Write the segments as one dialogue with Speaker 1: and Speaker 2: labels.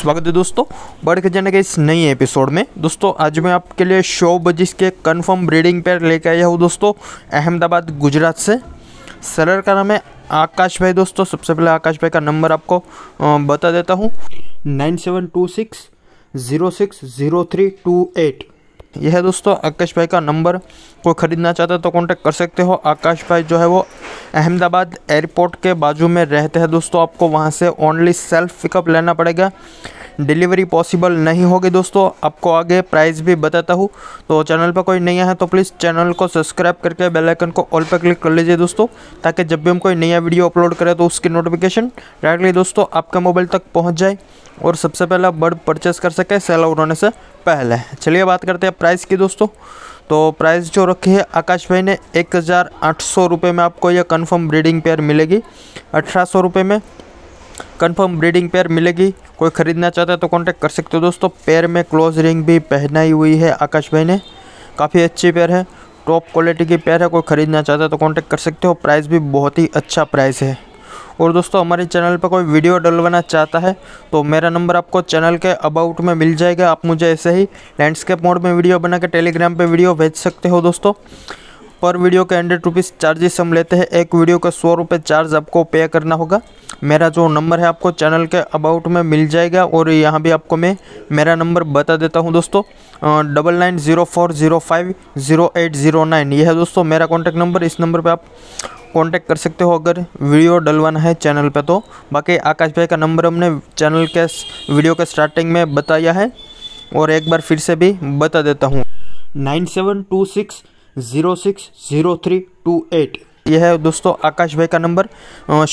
Speaker 1: स्वागत है दोस्तों बढ़ के जाने के इस नई एपिसोड में दोस्तों आज मैं आपके लिए शो बजिश के कन्फर्म ब्रीडिंग पर लेके आया हूँ दोस्तों अहमदाबाद गुजरात से सरर का नाम है आकाश भाई दोस्तों सबसे पहले आकाश भाई का नंबर आपको बता देता हूँ nine seven two six zero six zero three two eight यह है दोस्तों आकाश भाई का नंबर कोई ख़रीदना चाहता है तो कांटेक्ट कर सकते हो आकाश भाई जो है वो अहमदाबाद एयरपोर्ट के बाजू में रहते हैं दोस्तों आपको वहाँ से ओनली सेल्फ पिकअप लेना पड़ेगा डिलीवरी पॉसिबल नहीं होगी दोस्तों आपको आगे प्राइस भी बताता हूँ तो चैनल पर कोई नया है तो प्लीज़ चैनल को सब्सक्राइब करके बेलाइकन को ऑल पर क्लिक कर लीजिए दोस्तों ताकि जब भी हम कोई नया वीडियो अपलोड करें तो उसकी नोटिफिकेशन डायरेक्टली दोस्तों आपके मोबाइल तक पहुँच जाए और सबसे पहले बर्ड परचेस कर सके सेल आउट होने से पहले चलिए बात करते हैं प्राइस की दोस्तों तो प्राइस जो रखी है आकाश भाई ने एक हज़ार आठ सौ रुपये में आपको यह कंफर्म ब्रीडिंग पेयर मिलेगी अठारह सौ रुपये में कंफर्म ब्रीडिंग पेयर मिलेगी कोई ख़रीदना चाहता है तो कांटेक्ट कर सकते हो दोस्तों पेयर में क्लोज रिंग भी पहनाई हुई है आकाश भाई ने काफ़ी अच्छी पेयर है टॉप क्वालिटी की पेयर है कोई ख़रीदना चाहता है तो कांटेक्ट कर सकते हो प्राइस भी बहुत ही अच्छा प्राइस है और दोस्तों हमारे चैनल पर कोई वीडियो डलवाना चाहता है तो मेरा नंबर आपको चैनल के अबाउट में मिल जाएगा आप मुझे ऐसे ही लैंडस्केप मोड में वीडियो बना के टेलीग्राम पर वीडियो भेज सकते हो दोस्तों पर वीडियो के हंड्रेड रुपीज़ चार्जेस हम लेते हैं एक वीडियो का सौ रुपये चार्ज आपको पे करना होगा मेरा जो नंबर है आपको चैनल के अबाउट में मिल जाएगा और यहाँ भी आपको मैं मेरा नंबर बता देता हूँ दोस्तों double nine zero four zero five zero eight zero nine ये है दोस्तों मेरा कॉन्टैक्ट नंबर इस नंबर पर आप कॉन्टैक्ट कर सकते हो अगर वीडियो डलवाना है चैनल पर तो बाकी आकाश भाई का नंबर हमने चैनल के वीडियो के स्टार्टिंग में बताया है और एक बार फिर से भी बता देता हूँ nine seven two six zero six zero three two eight यह है दोस्तों आकाश भाई का नंबर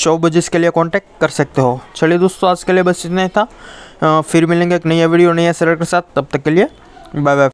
Speaker 1: शो बजे इसके लिए कांटेक्ट कर सकते हो चलिए दोस्तों आज के लिए बस इतना ही था फिर मिलेंगे एक नया वीडियो नया सर के साथ तब तक के लिए बाय बाय